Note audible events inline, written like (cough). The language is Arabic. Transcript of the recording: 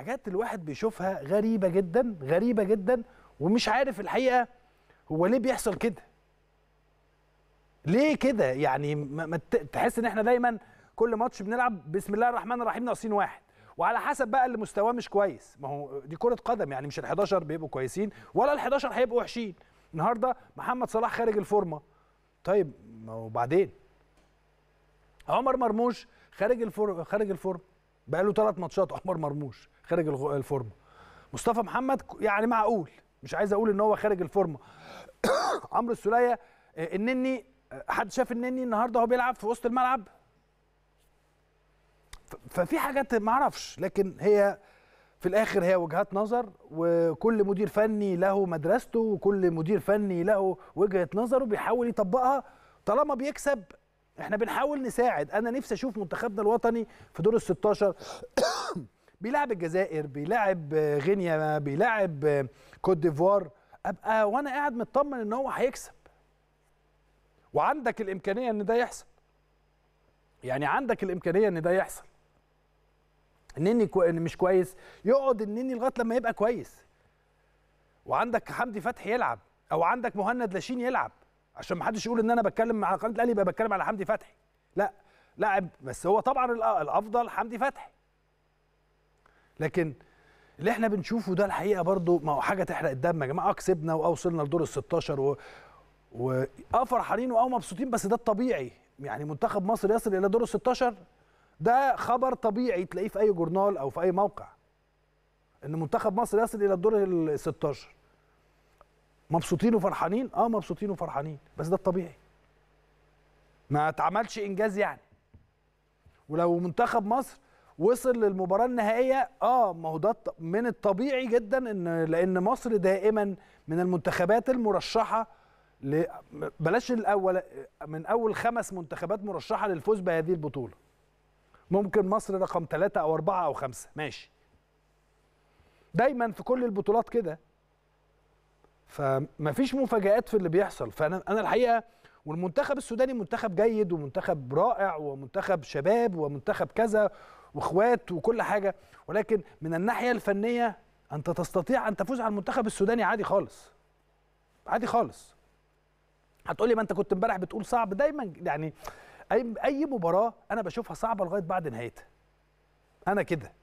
حاجات الواحد بيشوفها غريبه جدا غريبه جدا ومش عارف الحقيقه هو ليه بيحصل كده ليه كده يعني ما تحس ان احنا دايما كل ماتش بنلعب بسم الله الرحمن الرحيم ناقصين واحد وعلى حسب بقى اللي مستواه مش كويس ما هو دي كره قدم يعني مش ال11 بيبقوا كويسين ولا ال11 هيبقوا وحشين النهارده محمد صلاح خارج الفورمه طيب ما وبعدين عمر مرموش خارج الفور خارج الفورمه بقى له ثلاث ماتشات (laughs) عمر مرموش خارج الفورمه مصطفى محمد يعني معقول مش عايز اقول ان هو خارج الفورمه (coughs) عمرو السوليه آه، النني آه، حد شاف النني النهارده هو بيلعب في وسط الملعب ففي حاجات ما اعرفش لكن هي في الاخر هي وجهات نظر وكل مدير فني له مدرسته وكل مدير فني له وجهه نظره بيحاول يطبقها طالما بيكسب احنا بنحاول نساعد انا نفسي اشوف منتخبنا الوطني في دور ال 16 (coughs) بيلعب الجزائر بيلعب غينيا بيلعب كوت ديفوار ابقى وانا قاعد مطمن ان هو هيكسب وعندك الامكانيه ان ده يحصل يعني عندك الامكانيه ان ده يحصل النني كو... مش كويس يقعد النني لغايه لما يبقى كويس وعندك حمدي فتحي يلعب او عندك مهند لاشين يلعب عشان ما حدش يقول ان انا بتكلم على قناه الاهلي يبقى بتكلم على حمدي فتحي لا لاعب بس هو طبعا الافضل حمدي فتحي لكن اللي احنا بنشوفه ده الحقيقه برضو ما هو حاجه تحرق الدم يا جماعه كسبنا أه، ووصلنا لدور ال 16 و... و... اه فرحانين واه مبسوطين بس ده الطبيعي يعني منتخب مصر يصل الى دور ال 16 ده خبر طبيعي تلاقيه في اي جورنال او في اي موقع ان منتخب مصر يصل الى الدور ال 16 مبسوطين وفرحانين اه مبسوطين وفرحانين بس ده الطبيعي ما اتعملش انجاز يعني ولو منتخب مصر وصل للمباراه النهائيه اه ما هو ده من الطبيعي جدا ان لان مصر دائما من المنتخبات المرشحه ل... بلاش الاول من اول خمس منتخبات مرشحه للفوز بهذه البطوله ممكن مصر رقم ثلاثة او اربعة او خمسة ماشي دايما في كل البطولات كده فمفيش مفاجآت في اللي بيحصل فانا انا الحقيقه والمنتخب السوداني منتخب جيد ومنتخب رائع ومنتخب شباب ومنتخب كذا واخوات وكل حاجه ولكن من الناحيه الفنيه انت تستطيع ان تفوز على المنتخب السوداني عادي خالص عادي خالص هتقولي ما انت كنت امبارح بتقول صعب دايما يعني اي اي مباراه انا بشوفها صعبه لغايه بعد نهايتها انا كده